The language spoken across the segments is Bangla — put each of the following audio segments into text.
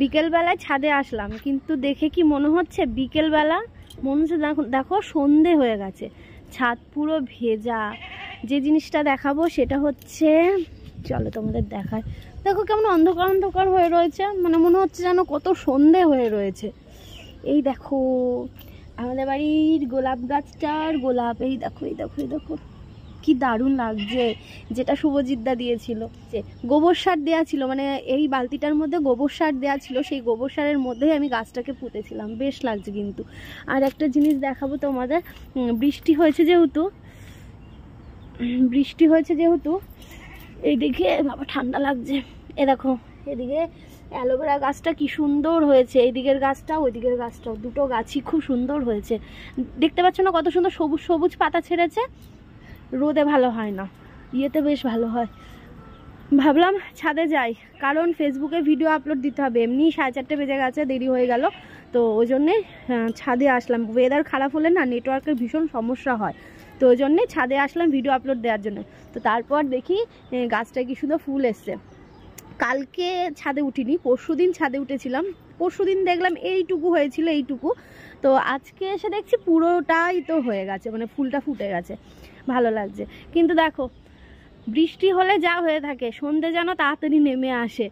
বিকেলবেলায় ছাদে আসলাম কিন্তু দেখে কি মনে হচ্ছে বিকেলবেলা মনে হচ্ছে দেখো সন্ধে হয়ে গেছে ছাদ পুরো ভেজা যে জিনিসটা দেখাবো সেটা হচ্ছে চলো তোমাদের দেখায় দেখো কেমন অন্ধকার অন্ধকার হয়ে রয়েছে মানে মনে হচ্ছে যেন কত সন্ধে হয়ে রয়েছে এই দেখো আমাদের বাড়ির গোলাপ গাছটার গোলাপ এই দেখো এই দেখো এই দেখো কি দারুণ লাগছে যেটা শুভজিৎদা দিয়েছিল যে গোবর সার দেওয়া ছিল মানে এই বালতিটার মধ্যে গোবর সার দেওয়া ছিল সেই গোবর সারের মধ্যেই আমি গাছটাকে পুঁতেছিলাম বেশ লাগছে কিন্তু আর একটা জিনিস দেখাবো তোমাদের বৃষ্টি হয়েছে যেহেতু বৃষ্টি হয়েছে যেহেতু এইদিকে বাবা ঠান্ডা লাগছে এ দেখো এদিকে অ্যালোভেরা গাছটা কি সুন্দর হয়েছে এইদিকের গাছটা ওই দিকের গাছটাও দুটো গাছই খুব সুন্দর হয়েছে দেখতে পাচ্ছ না কত সুন্দর সবুজ সবুজ পাতা ছেড়েছে রোদে ভালো হয় না ইয়েতে বেশ ভালো হয় ভাবলাম ছাদে যাই কারণ ফেসবুকে ভিডিও আপলোড দিতে হবে এমনি সাড়ে চারটে বেজে গেছে দেরি হয়ে গেল তো ওই জন্যে ছাদে আসলাম ওয়েদার খারাপ হলে না নেটওয়ার্কের ভীষণ সমস্যা হয় তো ওই জন্যে ছাদে আসলাম ভিডিও আপলোড দেওয়ার জন্য তো তারপর দেখি গাছটা কি শুধু ফুল এসছে কালকে ছাদে উঠিনি পরশু দিন ছাদে উঠেছিলাম পরশু দিন দেখলাম এইটুকু হয়েছিল এইটুকু তো আজকে এসে দেখছি পুরোটাই তো হয়ে গেছে মানে ফুলটা ফুটে গেছে ভালো লাগছে কিন্তু দেখো বৃষ্টি হলে যা হয়ে থাকে সন্ধে যেন তাড়াতাড়ি নেমে আসে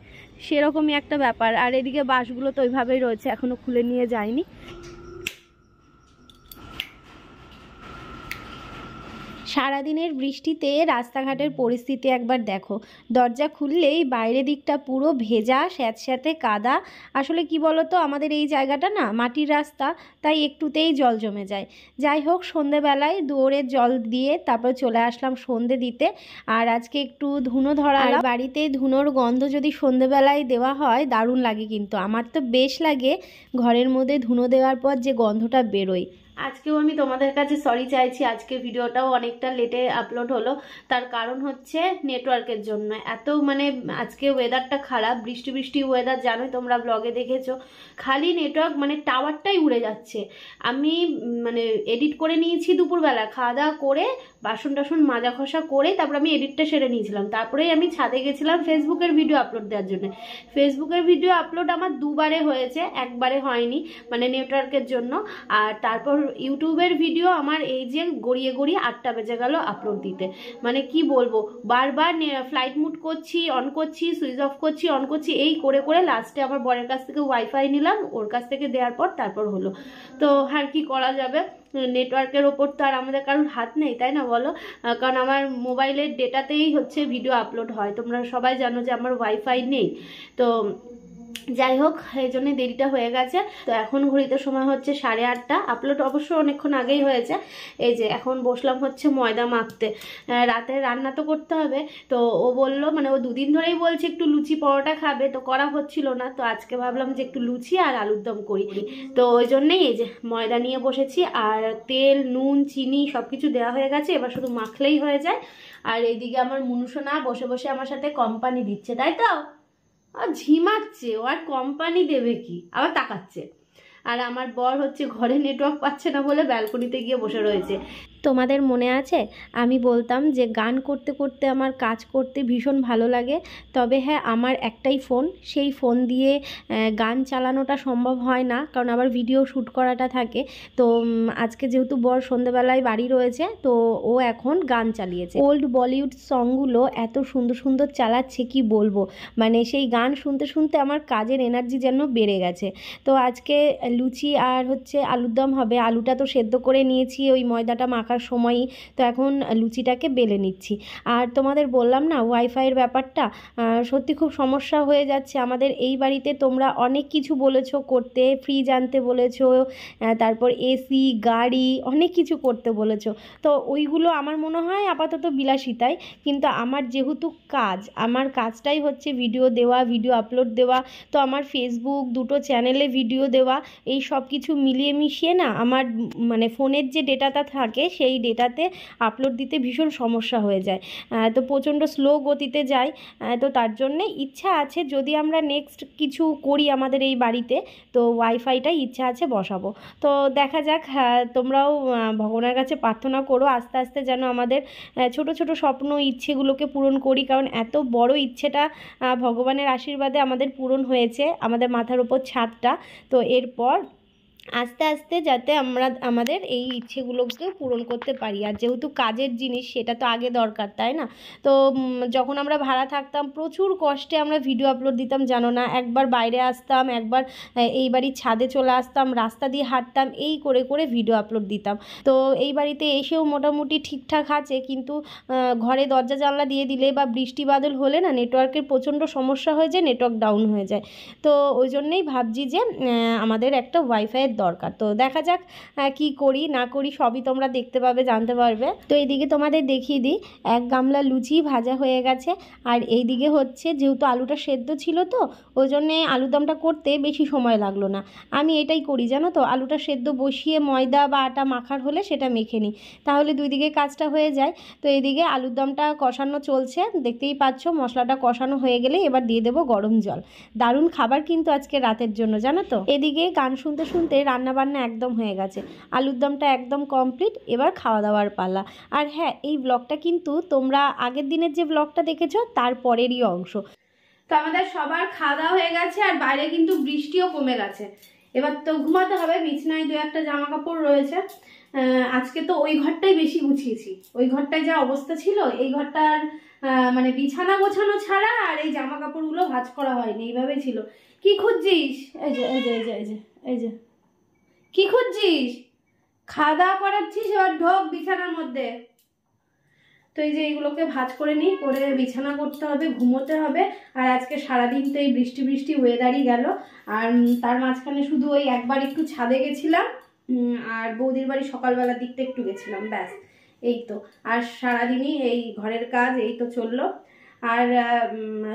সেরকমই একটা ব্যাপার আর এদিকে বাসগুলো তো ওইভাবেই রয়েছে এখনও খুলে নিয়ে যায়নি সারাদিনের বৃষ্টিতে রাস্তাঘাটের পরিস্থিতি একবার দেখো দরজা খুললেই বাইরে দিকটা পুরো ভেজা স্যাঁতস্যাঁতে কাদা আসলে কি বলতো আমাদের এই জায়গাটা না মাটির রাস্তা তাই একটুতেই জল জমে যায় যাই হোক সন্ধেবেলায় দুয়োরে জল দিয়ে তারপর চলে আসলাম সন্ধে দিতে আর আজকে একটু ধুনো ধরা বাড়িতে ধুনোর গন্ধ যদি সন্ধেবেলায় দেওয়া হয় দারুণ লাগে কিন্তু আমার তো বেশ লাগে ঘরের মধ্যে ধুনো দেওয়ার পর যে গন্ধটা বেরোয় আজকেও আমি তোমাদের কাছে সরি চাইছি আজকে ভিডিওটাও অনেকটা লেটে আপলোড হলো তার কারণ হচ্ছে নেটওয়ার্কের জন্য এত মানে আজকে ওয়েদারটা খারাপ বৃষ্টি বৃষ্টি ওয়েদার জানোই তোমরা ব্লগে দেখেছো খালি নেটওয়ার্ক মানে টাওয়ারটাই উড়ে যাচ্ছে আমি মানে এডিট করে নিয়েছি দুপুরবেলা খাওয়া দাওয়া করে বাসন টাসন মাজা খসা করে তারপর আমি এডিটটা সেরে নিয়েছিলাম তারপরেই আমি ছাদে গেছিলাম ফেসবুকের ভিডিও আপলোড দেওয়ার জন্য ফেসবুকের ভিডিও আপলোড আমার দুবারে হয়েছে একবারে হয়নি মানে নেটওয়ার্কের জন্য আর তারপর ইউটিউবের ভিডিও আমার এই যে গড়িয়ে গড়িয়ে আটটা বেজে গেল আপলোড দিতে মানে কি বলবো বারবার ফ্লাইট মুড করছি অন করছি সুইচ অফ করছি অন করছি এই করে করে লাস্টে আমার বরের কাছ থেকে ওয়াইফাই নিলাম ওর কাছ থেকে দেওয়ার পর তারপর হলো তো আর কি করা যাবে নেটওয়ার্কের ওপর তো আর আমাদের কারোর হাত নেই তাই না বলো কারণ আমার মোবাইলের ডেটাতেই হচ্ছে ভিডিও আপলোড হয় তোমরা সবাই জানো যে আমার ওয়াইফাই নেই তো যাই হোক এই জন্যই দেরিটা হয়ে গেছে তো এখন ঘড়িতে সময় হচ্ছে সাড়ে আটটা আপলোড অবশ্য অনেকক্ষণ আগেই হয়েছে এই যে এখন বসলাম হচ্ছে ময়দা মাখতে রাতে রান্না তো করতে হবে তো ও বলল মানে ও দুদিন ধরেই বলছে একটু লুচি পরোটা খাবে তো করা হচ্ছিল না তো আজকে ভাবলাম যে একটু লুচি আর আলুর দম করি তো ওই জন্যেই এই যে ময়দা নিয়ে বসেছি আর তেল নুন চিনি সব কিছু দেওয়া হয়ে গেছে এবার শুধু মাখলেই হয়ে যায় আর এইদিকে আমার না বসে বসে আমার সাথে কোম্পানি দিচ্ছে তাই তো ঝিমাচ্ছে ও আর কোম্পানি দেবে কি আবার তাকাচ্ছে আর আমার বর হচ্ছে ঘরে নেটওয়ার্ক পাচ্ছে না বলে ব্যালকনিতে গিয়ে বসে রয়েছে তোমাদের মনে আছে আমি বলতাম যে গান করতে করতে আমার কাজ করতে ভীষণ ভালো লাগে তবে হ্যাঁ আমার একটাই ফোন সেই ফোন দিয়ে গান চালানোটা সম্ভব হয় না কারণ আবার ভিডিও শ্যুট করাটা থাকে তো আজকে যেহেতু বর সন্ধেবেলায় বাড়ি রয়েছে তো ও এখন গান চালিয়েছে ওল্ড বলিউড সংগুলো এত সুন্দর সুন্দর চালাচ্ছে কি বলবো মানে সেই গান শুনতে শুনতে আমার কাজের এনার্জি যেন বেড়ে গেছে তো আজকে লুচি আর হচ্ছে আলুর দম হবে আলুটা তো সেদ্ধ করে নিয়েছি ওই ময়দাটা মাখা থাকার সময়ই তো এখন লুচিটাকে বেলে নিচ্ছি আর তোমাদের বললাম না ওয়াইফাইয়ের ব্যাপারটা সত্যি খুব সমস্যা হয়ে যাচ্ছে আমাদের এই বাড়িতে তোমরা অনেক কিছু বলেছো করতে ফ্রিজ আনতে বলেছো তারপর এসি গাড়ি অনেক কিছু করতে বলেছো তো ওইগুলো আমার মনে হয় আপাতত বিলাসিতাই কিন্তু আমার যেহেতু কাজ আমার কাজটাই হচ্ছে ভিডিও দেওয়া ভিডিও আপলোড দেওয়া তো আমার ফেসবুক দুটো চ্যানেলে ভিডিও দেওয়া এই সব কিছু মিলিয়ে মিশিয়ে না আমার মানে ফোনের যে ডেটাটা থাকে সেই ডেটাতে আপলোড দিতে ভীষণ সমস্যা হয়ে যায় তো প্রচণ্ড স্লো গতিতে যায় তো তার জন্যে ইচ্ছা আছে যদি আমরা নেক্সট কিছু করি আমাদের এই বাড়িতে তো ওয়াইফাইটাই ইচ্ছা আছে বসাবো তো দেখা যাক তোমরাও ভগবানের কাছে প্রার্থনা করো আস্তে আস্তে যেন আমাদের ছোট ছোট স্বপ্ন ইচ্ছেগুলোকে পূরণ করি কারণ এত বড় ইচ্ছেটা ভগবানের আশীর্বাদে আমাদের পূরণ হয়েছে আমাদের মাথার ওপর ছাদটা তো এরপর আস্তে আস্তে যাতে আমরা আমাদের এই ইচ্ছেগুলোকে পূরণ করতে পারি আর যেহেতু কাজের জিনিস সেটা তো আগে দরকার তাই না তো যখন আমরা ভাড়া থাকতাম প্রচুর কষ্টে আমরা ভিডিও আপলোড দিতাম জানো না একবার বাইরে আসতাম একবার এই বাড়ির ছাদে চলে আসতাম রাস্তা দিয়ে হাঁটতাম এই করে করে ভিডিও আপলোড দিতাম তো এই বাড়িতে এসেও মোটামুটি ঠিকঠাক আছে কিন্তু ঘরে দরজা জানলা দিয়ে দিলে বা বৃষ্টি বাদল হলে না নেটওয়ার্কের প্রচণ্ড সমস্যা হয়ে যায় নেটওয়ার্ক ডাউন হয়ে যায় তো ওই জন্যেই ভাবছি যে আমাদের একটা ওয়াইফাইয়ের দরকার তো দেখা যাক কি করি না করি সবই তোমরা দেখতে পাবে জানতে পারবে তো এইদিকে তোমাদের দেখিয়ে দিই এক গামলা লুচি ভাজা হয়ে গেছে আর এইদিকে হচ্ছে যেহেতু আলুটা সেদ্ধ ছিল তো ওই জন্যে আলুদমটা করতে বেশি সময় লাগলো না আমি এটাই করি জানো তো আলুটা সেদ্ধ বসিয়ে ময়দা বা আটা মাখার হলে সেটা মেখে নিই তাহলে দুই দিকে কাজটা হয়ে যায় তো এদিকে আলুর দমটা কষানো চলছে দেখতেই পাচ্ছ মশলাটা কষানো হয়ে গেলে এবার দিয়ে দেবো গরম জল দারুণ খাবার কিন্তু আজকে রাতের জন্য জানো তো এদিকে গান শুনতে শুনতে রান্না বান্না একদম হয়ে গেছে আলুর দমটা একদম কমপ্লিট এবার খাওয়া দাওয়ার পালা আর হ্যাঁ এই ব্লগটা কিন্তু তোমরা আগের দিনের যে ব্লগটা দেখেছো তার পরেরই অংশ তো আমাদের সবার খাওয়া দাওয়া হয়ে গেছে আর বাইরে কিন্তু বৃষ্টিও কমে গেছে এবার তো ঘুমাতে হবে বিছনায় দু একটা জামা কাপড় রয়েছে আজকে তো ওই ঘরটাই বেশি গুছিয়েছি ওই ঘরটায় যা অবস্থা ছিল এই ঘরটার মানে বিছানা গোছানো ছাড়া আর এই জামা কাপড়গুলো ভাজ করা হয়নি এইভাবেই ছিল কি খুঁজছিস এই যে এই যে এই যে এই যে কি খুঁজছিস খাওয়া দাওয়া করাচ্ছিস এবার ঢোক বিছানার মধ্যে তো এই যে এইগুলোকে ভাজ করে নিই করে বিছানা করতে হবে ঘুমোতে হবে আর আজকে সারাদিন তো এই বৃষ্টি বৃষ্টি ওয়েদারই গেল আর তার মাঝখানে শুধু ওই একবার একটু ছাদে গেছিলাম আর বৌদির বাড়ি সকালবেলার দিকটা একটু গেছিলাম ব্যাস এই তো আর সারাদিনই এই ঘরের কাজ এই তো চললো আর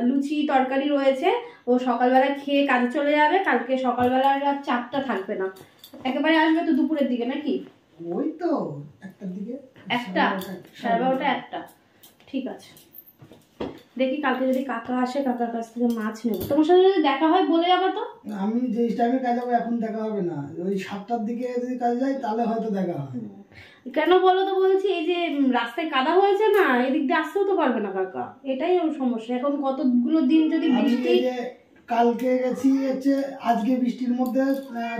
লুচি তরকারি রয়েছে ও সকালবেলা খেয়ে কাজ চলে যাবে কালকে সকালবেলার আর চাপটা থাকবে না একেবারে আসবে তো দুপুরের দিকে নাকি ওই তো একটার দিকে একটা একটা ঠিক আছে দেখি কালকে যদি কাকা আসে কাকার কাছ থেকে মাছ তোমার সাথে যদি দেখা হয় বলে যাবে তো আমি যে টাইমে কাজ যাবো এখন দেখা হবে না ওই সাতটার দিকে যদি কাজ যাই তাহলে হয়তো দেখা হয় কেন বলো তো বলছি এই যে রাস্তায় কাদা হয়েছে না এদিক দিয়ে আসতেও তো পারবে না কাকা এটাই সমস্যা এখন কতগুলো দিন যদি বৃষ্টি কালকে গেছি হচ্ছে আজকে বৃষ্টির মধ্যে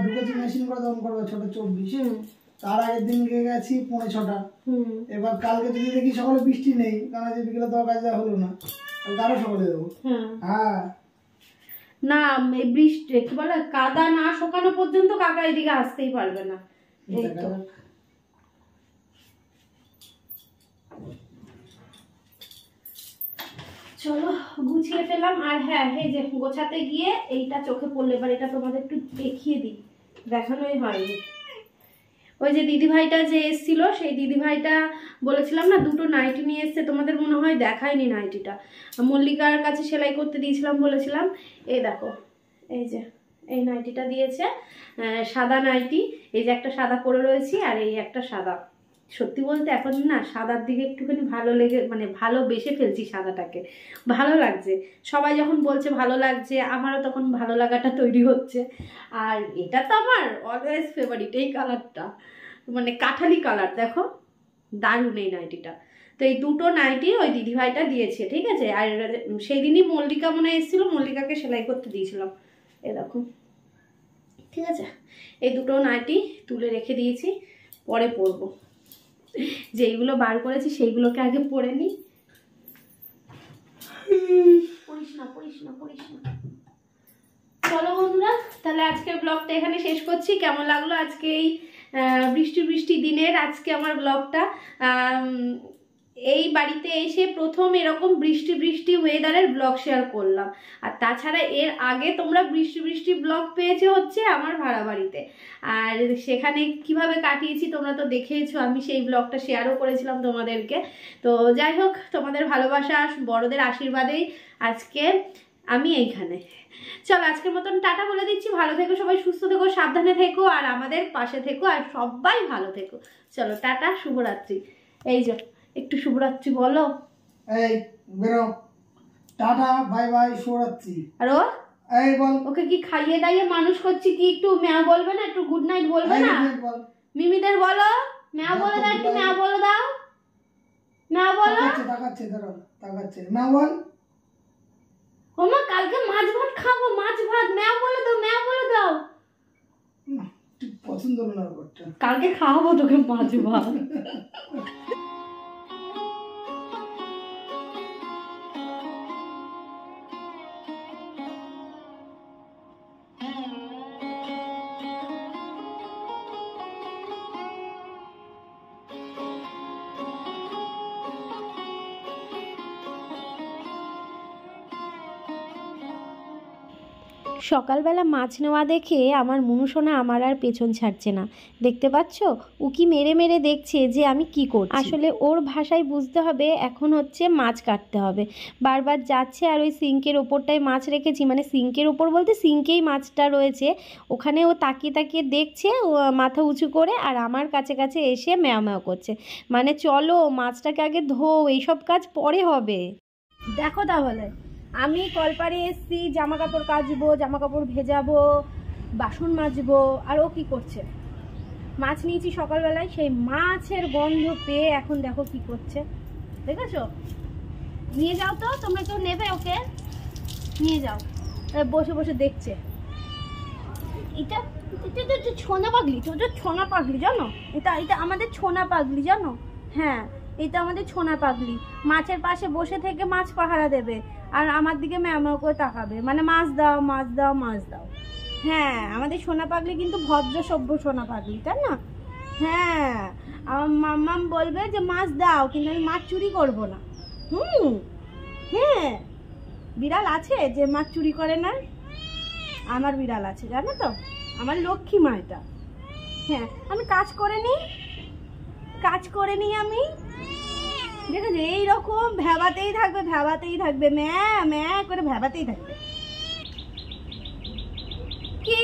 ঢুকেছি মেশিন করে তখন করবে ছটা চব্বিশ তার আগের দিন গেছি পৌনে ছটা এবার কালকে যদি দেখি সকালে বৃষ্টি নেই কারণ আজকে বিকেলে তো কাজ হলো না কালকে আরো সকালে দেবো হ্যাঁ না এই বৃষ্টি কি বলে কাদা না শোকানো পর্যন্ত কাকা এদিকে আসতেই পারবে না এই তো চলো গুছিয়ে ফেলাম আর হ্যাঁ হে যে গোছাতে গিয়ে এইটা চোখে পড়লে এবার এটা তোমাদের একটু দেখিয়ে দিই দেখানোই হয়নি ওই যে দিদিভাইটা যে এসছিল সেই দিদিভাইটা বলেছিলাম না দুটো নাইটি নিয়ে এসছে তোমাদের মনে হয় দেখায়নি নাইটিটা মল্লিকার কাছে সেলাই করতে দিয়েছিলাম বলেছিলাম এই দেখো এই যে এই নাইটিটা দিয়েছে সাদা নাইটি এই যে একটা সাদা পরে রয়েছি আর এই একটা সাদা সত্যি বলতে এখন না সাদার দিকে একটুখানি ভালো লেগে মানে ভালো বেসে ফেলছি সাদাটাকে ভালো লাগছে সবাই যখন বলছে ভালো লাগছে আমারও তখন ভালো লাগাটা তৈরি হচ্ছে আর এটা তো আমার অলওয়েজ ফেভারিট এই কালারটা মানে কাঠালি কালার দেখো দারুণ এই নাইটিটা তো এই দুটো নাইটি ওই দিদিভাইটা দিয়েছে ঠিক আছে আর সেই দিনই মল্লিকা মনে এসেছিলো মল্লিকাকে সেলাই করতে দিয়েছিলাম এরকম ঠিক আছে এই দুটো নাইটি তুলে রেখে দিয়েছি পরে পরবো যেইগুলো বার করেছি সেইগুলোকে আগে পড়ে নিই না না না চলো বন্ধুরা তাহলে আজকের ব্লগটা এখানে শেষ করছি কেমন লাগলো আজকে এই বৃষ্টি বৃষ্টি দিনের আজকে আমার ব্লগটা এই বাড়িতে এসে প্রথম এরকম বৃষ্টি বৃষ্টি ওয়েদারের ব্লগ শেয়ার করলাম আর তাছাড়া এর আগে তোমরা বৃষ্টি বৃষ্টি ব্লগ পেয়েছে হচ্ছে আমার ভাড়া বাড়িতে আর সেখানে কিভাবে কাটিয়েছি তোমরা তো দেখেইছো আমি সেই ব্লগটা শেয়ারও করেছিলাম তোমাদেরকে তো যাই হোক তোমাদের ভালোবাসা বড়দের আশীর্বাদেই আজকে আমি এইখানে চলো আজকের মতন টাটা বলে দিচ্ছি ভালো থেকো সবাই সুস্থ থেকো সাবধানে থেকো আর আমাদের পাশে থেকো আর সবাই ভালো থেকো চলো টাটা শুভরাত্রি এই যে একটু শুভরাত্রি বলো এই বেরো টাটা বাই বাই শুভরাত্রি আর ও এই বল ওকে কি খাইয়ে দাইয়ে মানুষ করছি কি একটু ম্যা বলবে না একটু গুড নাইট বলবে না মিমিদের বলো ম্যা বলে দাও একটু ম্যা বলে দাও ম্যা বলো তাকাচ্ছে ধরো তাকাচ্ছে ম্যা বল ওমা কালকে মাছ ভাত খাবো মাছ ভাত ম্যা বলে দাও ম্যা বলে দাও পছন্দ হলো না কালকে খাওয়াবো তোকে মাছ ভাত সকালবেলা মাছ নেওয়া দেখে আমার মনুষোনা আমার আর পেছন ছাড়ছে না দেখতে পাচ্ছ উকি মেরে মেরে দেখছে যে আমি কি কর আসলে ওর ভাষায় বুঝতে হবে এখন হচ্ছে মাছ কাটতে হবে বারবার যাচ্ছে আর ওই সিঙ্কের ওপরটায় মাছ রেখেছি মানে সিঙ্কের ওপর বলতে সিঙ্কেই মাছটা রয়েছে ওখানে ও তাকিয়ে তাকিয়ে দেখছে মাথা উঁচু করে আর আমার কাছে কাছে এসে ম্যাও ম্যাও করছে মানে চলো মাছটাকে আগে ধো এইসব কাজ পরে হবে দেখো তাহলে আমি কলপারে এসছি জামা কাপড় কাচবো জামা কাপড় ভেজাবো বাসন মাজবো আর ও কি করছে মাছ নিয়েছি সকালবেলায় সেই মাছের গন্ধ পেয়ে এখন দেখো কি করছে দেখেছো নিয়ে যাও তো তোমরা কেউ নেবে ওকে নিয়ে যাও বসে বসে দেখছে এটা এটা ছোনা পাগলি ছোট ছোনা পাগলি জানো এটা এটা আমাদের ছোনা পাগলি জানো হ্যাঁ এটা আমাদের ছোনা পাগলি মাছের পাশে বসে থেকে মাছ পাহারা দেবে আর আমার দিকে ম্যামাও করে তাকাবে মানে মাছ দাও মাছ দাও মাছ দাও হ্যাঁ আমাদের সোনা পাগলি কিন্তু ভদ্র সভ্য সোনা পাগলি তাই না হ্যাঁ আমার মাম্মাম বলবে যে মাছ দাও কিন্তু আমি মাছ চুরি করব না হুম হ্যাঁ বিড়াল আছে যে মাছ চুরি করে না আমার বিড়াল আছে জানো তো আমার লক্ষ্মী মা এটা হ্যাঁ আমি কাজ করে নিই কাজ করে নি আমি এই এইরকম ভেবাতেই থাকবে ভেবাতেই থাকবে ম্যা ম্যা করে ভেবাতেই থাকবে কি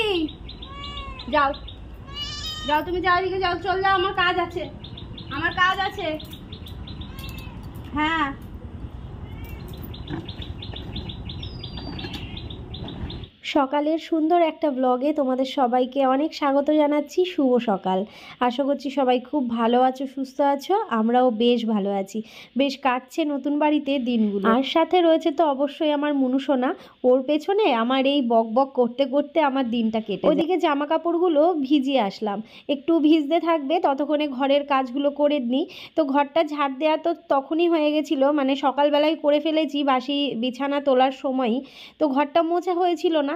যাও যাও তুমি যাও এদিকে যাও চল যাও আমার কাজ আছে আমার কাজ আছে হ্যাঁ সকালের সুন্দর একটা ব্লগে তোমাদের সবাইকে অনেক স্বাগত জানাচ্ছি শুভ সকাল আশা করছি সবাই খুব ভালো আছো সুস্থ আছো আমরাও বেশ ভালো আছি বেশ কাটছে নতুন বাড়িতে দিনগুলো আর সাথে রয়েছে তো অবশ্যই আমার মনুষোনা ওর পেছনে আমার এই বক বক করতে করতে আমার দিনটা কেটে ওইদিকে জামা কাপড়গুলো ভিজিয়ে আসলাম একটু ভিজতে থাকবে ততক্ষণে ঘরের কাজগুলো করে নিই তো ঘরটা ঝাড় দেওয়া তো তখনই হয়ে গেছিল মানে সকালবেলায় করে ফেলেছি বাসি বিছানা তোলার সময়ই তো ঘরটা মোছা হয়েছিল না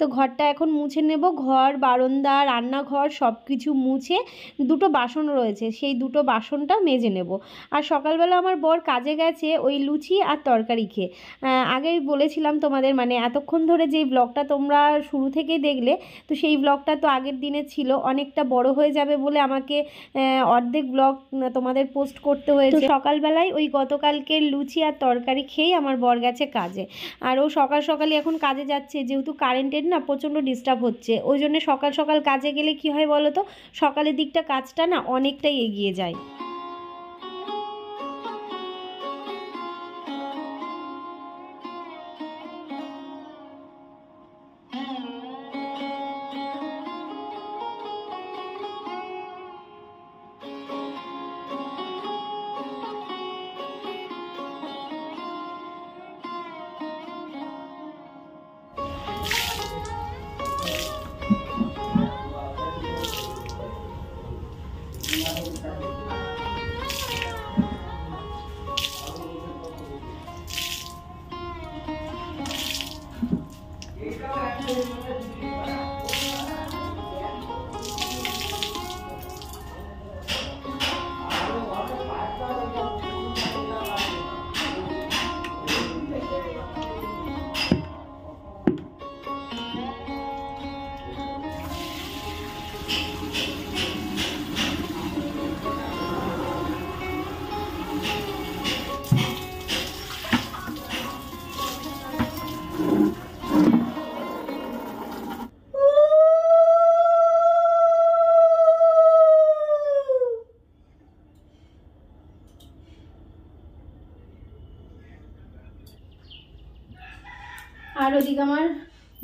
তো ঘরটা এখন মুছে নেব ঘর বারান্দা রান্নাঘর সব কিছু মুছে দুটো বাসন রয়েছে সেই দুটো বাসনটা মেজে নেব আর সকালবেলা আমার বর কাজে গেছে ওই লুচি আর তরকারি খেয়ে আগেই বলেছিলাম তোমাদের মানে এতক্ষণ ধরে যেই ব্লগটা তোমরা শুরু থেকেই দেখলে তো সেই ব্লগটা তো আগের দিনে ছিল অনেকটা বড় হয়ে যাবে বলে আমাকে অর্ধেক ব্লগ তোমাদের পোস্ট করতে হয়েছে সকালবেলায় ওই গতকালকে লুচি আর তরকারি খেয়েই আমার বর গেছে কাজে আর ও সকাল সকালে এখন কাজে যাচ্ছে যেহেতু কারেন্টের না প্রচণ্ড ডিস্টার্ব হচ্ছে ওই জন্য সকাল সকাল কাজে গেলে কি হয় বলো তো সকালের দিকটা কাজটা না অনেকটাই এগিয়ে যায় আর ওদিকে আমার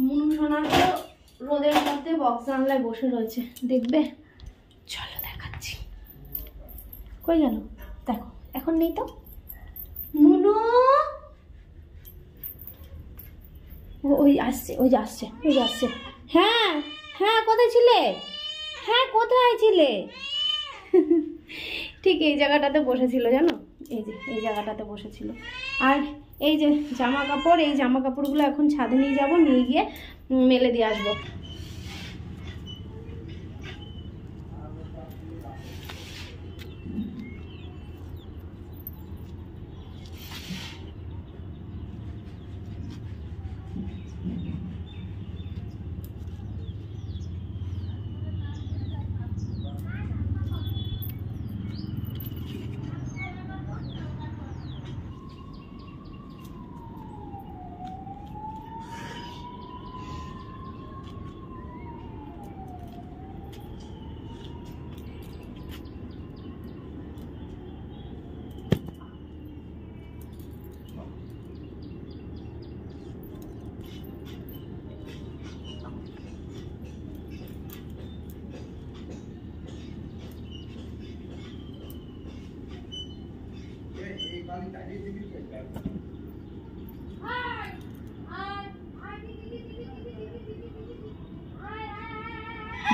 মুনু সোনার তো রোদের মধ্যে বক্স জানলায় বসে রয়েছে দেখবে চলো দেখাচ্ছি কই গেল দেখো এখন নেই তো মুনু ওই আসছে ওই যে আসছে ওই আসছে হ্যাঁ হ্যাঁ কোথায় ছিলে হ্যাঁ কোথায় ছিলে ঠিক এই জায়গাটাতে বসেছিল জানো এই যে এই জায়গাটাতে বসেছিল আর এই যে জামা কাপড় এই জামা কাপড়গুলো এখন ছাদে নিয়ে যাব নিয়ে গিয়ে মেলে দিয়ে আসবো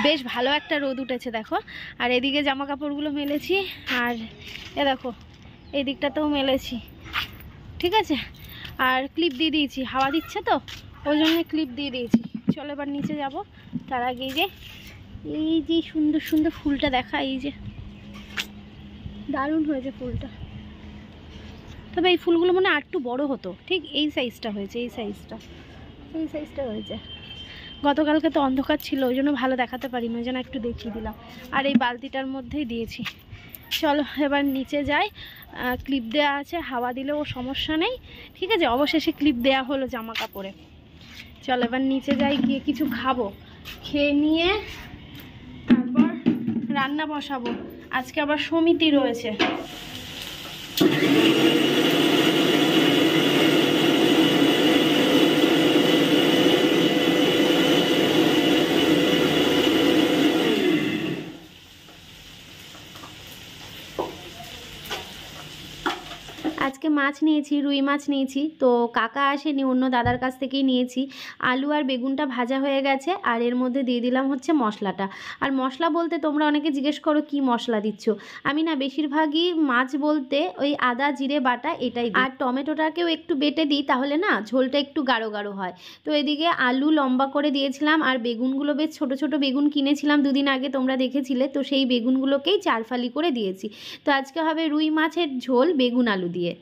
বেশ ভালো একটা রোদ উঠেছে দেখো আর এদিকে জামা কাপড়গুলো মেলেছি আর এ দেখো এই দিকটাতেও মেলেছি ঠিক আছে আর ক্লিপ দিয়ে দিয়েছি হাওয়া দিচ্ছে তো ওই জন্য ক্লিপ দিয়ে দিয়েছি চলো এবার নিচে যাব তার আগে যে এই যে সুন্দর সুন্দর ফুলটা দেখা এই যে দারুণ হয়েছে ফুলটা তবে এই ফুলগুলো মনে আর বড় হতো ঠিক এই সাইজটা হয়েছে এই সাইজটা এই সাইজটা হয়েছে গতকালকে তো অন্ধকার ছিল ওই জন্য ভালো দেখাতে পারিনি ওই জন্য একটু দেখিয়ে দিলাম আর এই বালতিটার মধ্যেই দিয়েছি চলো এবার নিচে যাই ক্লিপ দেয়া আছে হাওয়া দিলে ও সমস্যা নেই ঠিক আছে অবশেষে ক্লিপ দেয়া হলো জামা কাপড়ে চলো এবার নিচে যাই গিয়ে কিছু খাবো খেয়ে নিয়ে তারপর রান্না বসাবো আজকে আবার সমিতি রয়েছে মাছ নিয়েছি রুই মাছ নিয়েছি তো কাকা আসেনি অন্য দাদার কাছ থেকেই নিয়েছি আলু আর বেগুনটা ভাজা হয়ে গেছে আর এর মধ্যে দিয়ে দিলাম হচ্ছে মশলাটা আর মশলা বলতে তোমরা অনেকে জিজ্ঞেস করো কি মশলা দিচ্ছ আমি না বেশিরভাগই মাছ বলতে ওই আদা জিরে বাটা এটাই আর টমেটোটাকেও একটু বেটে দিই তাহলে না ঝোলটা একটু গাঢ় গাঢ় হয় তো এদিকে আলু লম্বা করে দিয়েছিলাম আর বেগুনগুলো বেশ ছোট ছোট বেগুন কিনেছিলাম দুদিন আগে তোমরা দেখেছিলে তো সেই বেগুনগুলোকেই চারফালি করে দিয়েছি তো আজকে হবে রুই মাছের ঝোল বেগুন আলু দিয়ে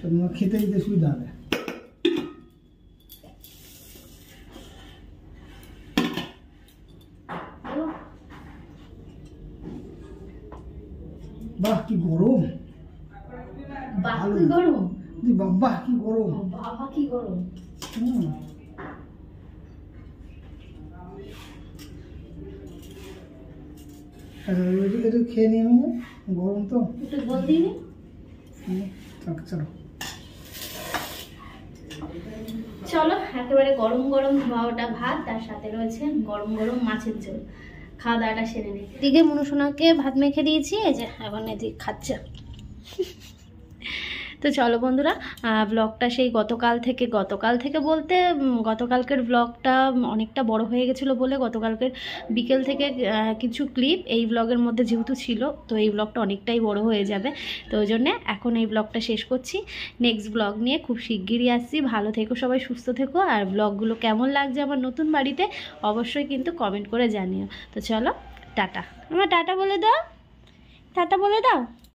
তোমার খেতে দিতে সুবিধা হবে বাহ কি গরম বাহ কি গরম বাবা কি গরম বাবা কি গরম হুম খেয়ে নিয়ে গরম তো একটু বলতেই নি চলো চলো একেবারে গরম গরম ধোয়াওটা ভাত তার সাথে রয়েছে গরম গরম মাছের ঝোল খাওয়া দাওয়াটা সেরে নিই দিকে মনুসোনাকে ভাত মেখে দিয়েছি এই যে এখন এদিকে খাচ্ছে তো চলো বন্ধুরা ব্লগটা সেই গতকাল থেকে গতকাল থেকে বলতে গতকালকের ব্লগটা অনেকটা বড় হয়ে গেছিলো বলে গতকালকের বিকেল থেকে কিছু ক্লিপ এই ব্লগের মধ্যে যেহেতু ছিল তো এই ব্লগটা অনেকটাই বড় হয়ে যাবে তো ওই জন্যে এখন এই ব্লগটা শেষ করছি নেক্সট ব্লগ নিয়ে খুব শিগগিরই আসছি ভালো থেকো সবাই সুস্থ থেকো আর ব্লগগুলো কেমন লাগছে আমার নতুন বাড়িতে অবশ্যই কিন্তু কমেন্ট করে জানিও তো চলো টাটা আমার টাটা বলে দাও টাটা বলে দাও